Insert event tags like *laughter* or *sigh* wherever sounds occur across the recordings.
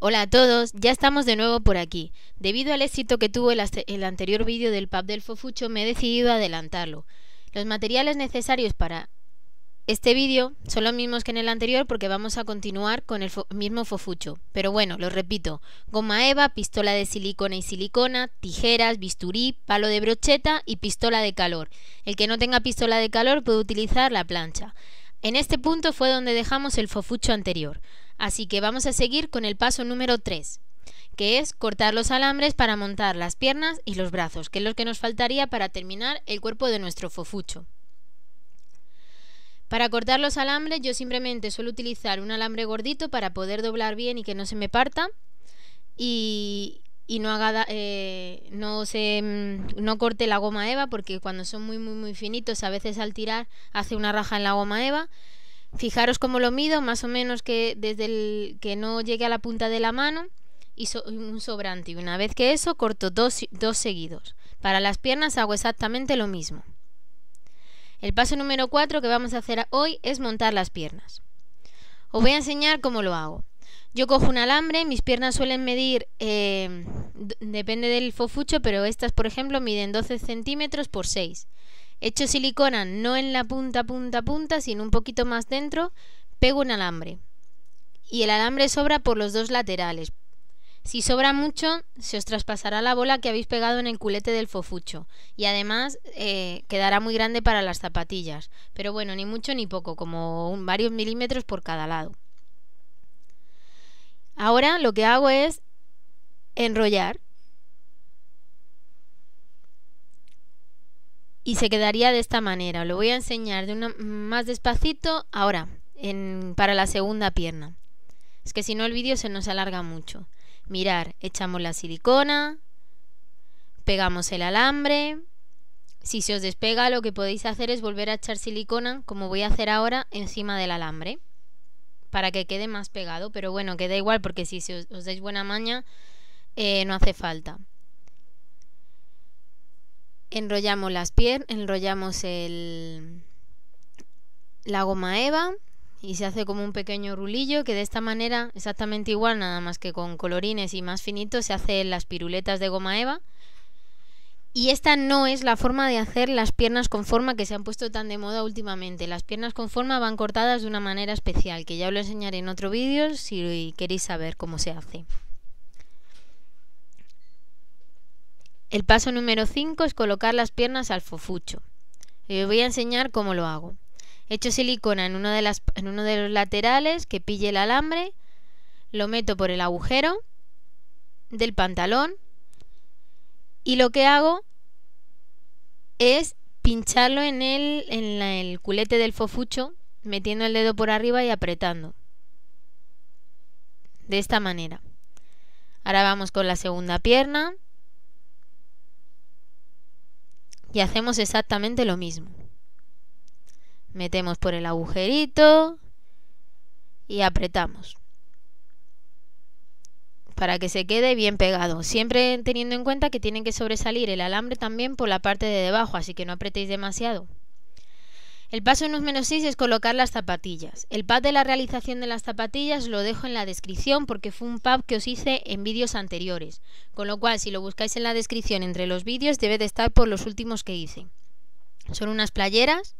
Hola a todos, ya estamos de nuevo por aquí. Debido al éxito que tuvo el, anterior vídeo del pub del Fofucho, me he decidido adelantarlo. Los materiales necesarios para este vídeo son los mismos que en el anterior porque vamos a continuar con el mismo Fofucho. Pero bueno, lo repito, goma eva, pistola de silicona y silicona, tijeras, bisturí, palo de brocheta y pistola de calor. El que no tenga pistola de calor puede utilizar la plancha. En este punto fue donde dejamos el Fofucho anterior. Así que vamos a seguir con el paso número 3, que es cortar los alambres para montar las piernas y los brazos, que es lo que nos faltaría para terminar el cuerpo de nuestro fofucho. Para cortar los alambres yo simplemente suelo utilizar un alambre gordito para poder doblar bien y que no se me parta y, no eh, no se mm, no corte la goma eva porque cuando son muy muy muy finitos a veces al tirar hace una raja en la goma eva Fijaros cómo lo mido, más o menos que desde el que no llegue a la punta de la mano y un sobrante. Y una vez que eso, corto dos, seguidos. Para las piernas hago exactamente lo mismo. El paso número 4 que vamos a hacer hoy es montar las piernas. Os voy a enseñar cómo lo hago. Yo cojo un alambre, mis piernas suelen medir, eh, depende del fofucho, pero estas por ejemplo miden 12 centímetros por 6 hecho silicona no en la punta, punta, punta, sino un poquito más dentro, pego un alambre. Y el alambre sobra por los dos laterales. Si sobra mucho, se os traspasará la bola que habéis pegado en el culete del fofucho. Y además eh, quedará muy grande para las zapatillas. Pero bueno, ni mucho ni poco, como varios milímetros por cada lado. Ahora lo que hago es enrollar y se quedaría de esta manera. Lo voy a enseñar de una, más despacito ahora, en, para la segunda pierna. Es que si no el vídeo se nos alarga mucho. Mirar, echamos la silicona, pegamos el alambre. Si se os despega lo que podéis hacer es volver a echar silicona, como voy a hacer ahora, encima del alambre. Para que quede más pegado, pero bueno, queda igual porque si os, os dais buena maña, eh, no hace falta enrollamos las piernas, enrollamos el, la goma eva y se hace como un pequeño rulillo que de esta manera, exactamente igual, nada más que con colorines y más finito, se hacen las piruletas de goma eva. Y esta no es la forma de hacer las piernas con forma que se han puesto tan de moda últimamente. Las piernas con forma van cortadas de una manera especial, que ya os lo enseñaré en otro vídeo si queréis saber cómo se hace. El paso número 5 es colocar las piernas al fofucho. Y os voy a enseñar cómo lo hago. Echo silicona en uno, de los laterales que pille el alambre, lo meto por el agujero del pantalón y lo que hago es pincharlo en el culete del fofucho, metiendo el dedo por arriba y apretando. De esta manera. Ahora vamos con la segunda pierna. y hacemos exactamente lo mismo. Metemos por el agujerito y apretamos para que se quede bien pegado, siempre teniendo en cuenta que tienen que sobresalir el alambre también por la parte de debajo, así que no apretéis demasiado. El paso número 6 es colocar las zapatillas. El pad de la realización de las zapatillas lo dejo en la descripción porque fue un pad que os hice en vídeos anteriores, con lo cual si lo buscáis en la descripción entre los vídeos debe de estar por los últimos que hice. Son unas playeras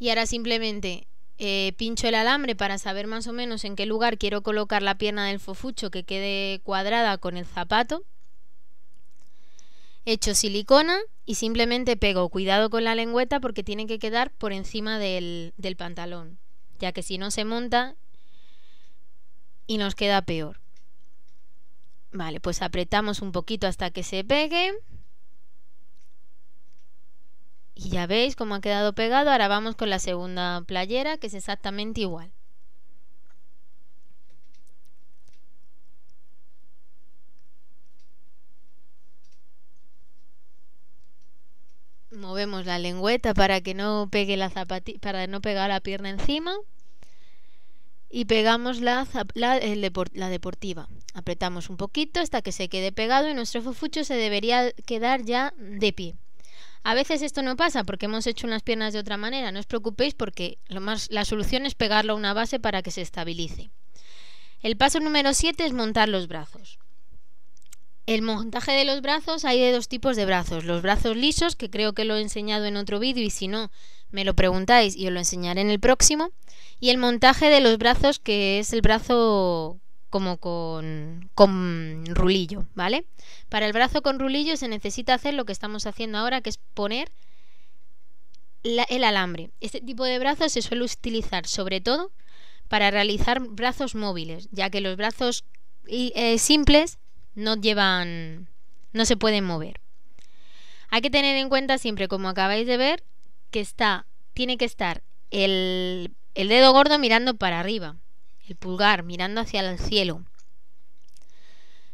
y ahora simplemente eh, pincho el alambre para saber más o menos en qué lugar quiero colocar la pierna del fofucho que quede cuadrada con el zapato hecho silicona y simplemente pego, cuidado con la lengüeta porque tiene que quedar por encima del, del pantalón, ya que si no se monta y nos queda peor. Vale, pues apretamos un poquito hasta que se pegue. Y ya veis cómo ha quedado pegado. Ahora vamos con la segunda playera, que es exactamente igual. Movemos la lengüeta para que no pegue la zapatilla, para no pegar la pierna encima. Y pegamos la, deportiva. Apretamos un poquito hasta que se quede pegado y nuestro fofucho se debería quedar ya de pie. A veces esto no pasa porque hemos hecho unas piernas de otra manera. No os preocupéis porque lo más, la solución es pegarlo a una base para que se estabilice. El paso número 7 es montar los brazos. El montaje de los brazos, hay de dos tipos de brazos. Los brazos lisos, que creo que lo he enseñado en otro vídeo y si no, me lo preguntáis y os lo enseñaré en el próximo. Y el montaje de los brazos, que es el brazo como con, con rulillo, ¿vale? Para el brazo con rulillo se necesita hacer lo que estamos haciendo ahora, que es poner el alambre. Este tipo de brazos se suele utilizar sobre todo para realizar brazos móviles, ya que los brazos eh, simples no llevan, no se pueden mover. Hay que tener en cuenta siempre, como acabáis de ver, que está, tiene que estar el, el dedo gordo mirando para arriba, el pulgar mirando hacia el cielo.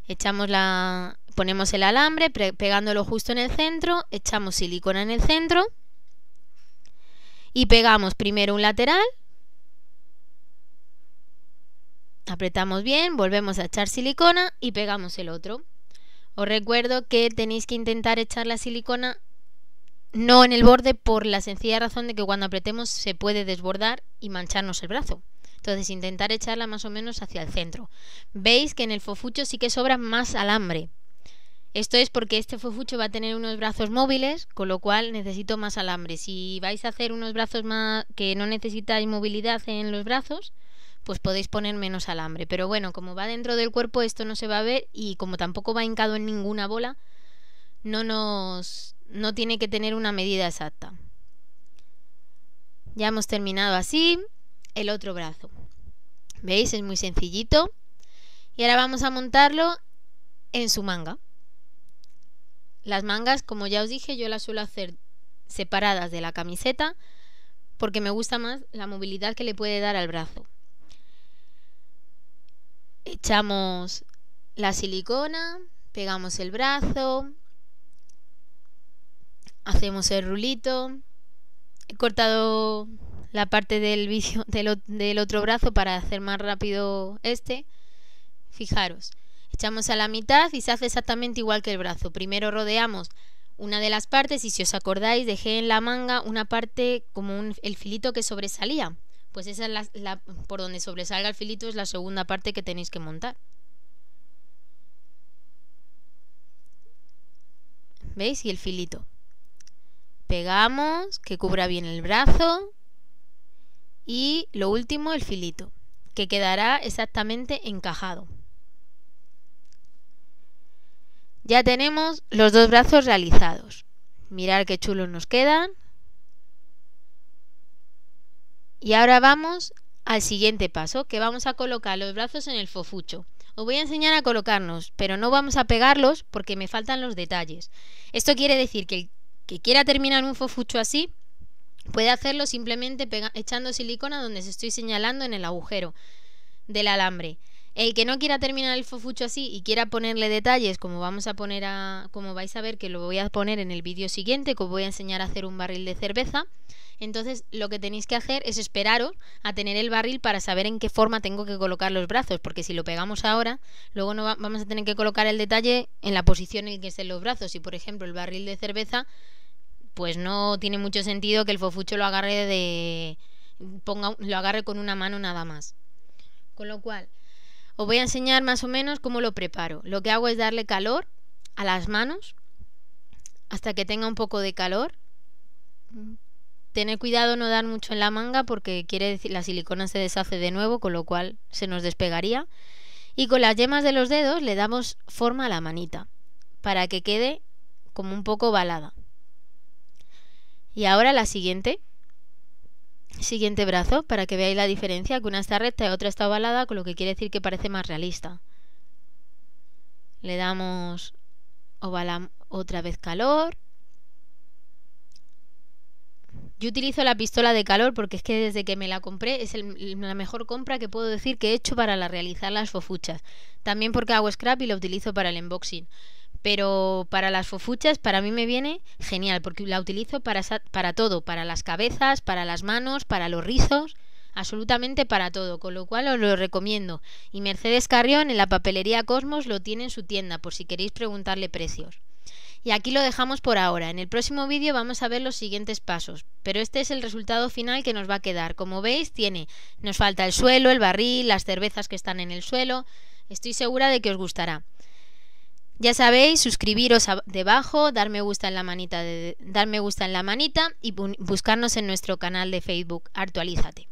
Echamos la, ponemos el alambre pegándolo justo en el centro, echamos silicona en el centro y pegamos primero un lateral Apretamos bien, volvemos a echar silicona y pegamos el otro. Os recuerdo que tenéis que intentar echar la silicona no en el borde por la sencilla razón de que cuando apretemos se puede desbordar y mancharnos el brazo. Entonces intentar echarla más o menos hacia el centro. Veis que en el fofucho sí que sobra más alambre. Esto es porque este fofucho va a tener unos brazos móviles, con lo cual necesito más alambre. Si vais a hacer unos brazos más que no necesitáis movilidad en los brazos, pues podéis poner menos alambre. Pero bueno, como va dentro del cuerpo, esto no se va a ver y como tampoco va hincado en ninguna bola, no nos no tiene que tener una medida exacta. Ya hemos terminado así el otro brazo. ¿Veis? Es muy sencillito. Y ahora vamos a montarlo en su manga. Las mangas, como ya os dije, yo las suelo hacer separadas de la camiseta porque me gusta más la movilidad que le puede dar al brazo echamos la silicona, pegamos el brazo, hacemos el rulito. He cortado la parte del *laughs* del, otro brazo para hacer más rápido este. Fijaros, echamos a la mitad y se hace exactamente igual que el brazo. Primero rodeamos una de las partes y si os acordáis dejé en la manga una parte como el filito que sobresalía pues esa es la, por donde sobresalga el filito es la segunda parte que tenéis que montar ¿veis? y el filito pegamos que cubra bien el brazo y lo último el filito que quedará exactamente encajado ya tenemos los dos brazos realizados mirar qué chulos nos quedan y ahora vamos al siguiente paso, que vamos a colocar los brazos en el fofucho. Os voy a enseñar a colocarnos, pero no vamos a pegarlos porque me faltan los detalles. Esto quiere decir que el que quiera terminar un fofucho así, puede hacerlo simplemente echando silicona donde se estoy señalando en el agujero del alambre. El que no quiera terminar el fofucho así y quiera ponerle detalles, como vamos a poner a, como vais a ver que lo voy a poner en el vídeo siguiente, que os voy a enseñar a hacer un barril de cerveza, entonces lo que tenéis que hacer es esperaros a tener el barril para saber en qué forma tengo que colocar los brazos, porque si lo pegamos ahora, luego no vamos a tener que colocar el detalle en la posición en que estén los brazos. Y por ejemplo, el barril de cerveza, pues no tiene mucho sentido que el fofucho lo agarre de ponga, lo agarre con una mano nada más. Con lo cual os voy a enseñar más o menos cómo lo preparo. Lo que hago es darle calor a las manos hasta que tenga un poco de calor. Tener cuidado no dar mucho en la manga porque quiere decir la silicona se deshace de nuevo, con lo cual se nos despegaría. Y con las yemas de los dedos le damos forma a la manita para que quede como un poco balada. Y ahora la siguiente. Siguiente brazo, para que veáis la diferencia, que una está recta y otra está ovalada, con lo que quiere decir que parece más realista. Le damos ovala otra vez calor. Yo utilizo la pistola de calor porque es que desde que me la compré es la mejor compra que puedo decir que he hecho para realizar las fofuchas. También porque hago scrap y lo utilizo para el unboxing. Pero para las fofuchas, para mí me viene genial, porque la utilizo para, todo, para las cabezas, para las manos, para los rizos, absolutamente para todo, con lo cual os lo recomiendo. Y Mercedes Carrión en la papelería Cosmos lo tiene en su tienda, por si queréis preguntarle precios. Y aquí lo dejamos por ahora. En el próximo vídeo vamos a ver los siguientes pasos, pero este es el resultado final que nos va a quedar. Como veis, tiene nos falta el suelo, el barril, las cervezas que están en el suelo. Estoy segura de que os gustará. Ya sabéis, suscribiros debajo, darme gusta en la manita, de, gusta en la manita y buscarnos en nuestro canal de Facebook. Actualízate.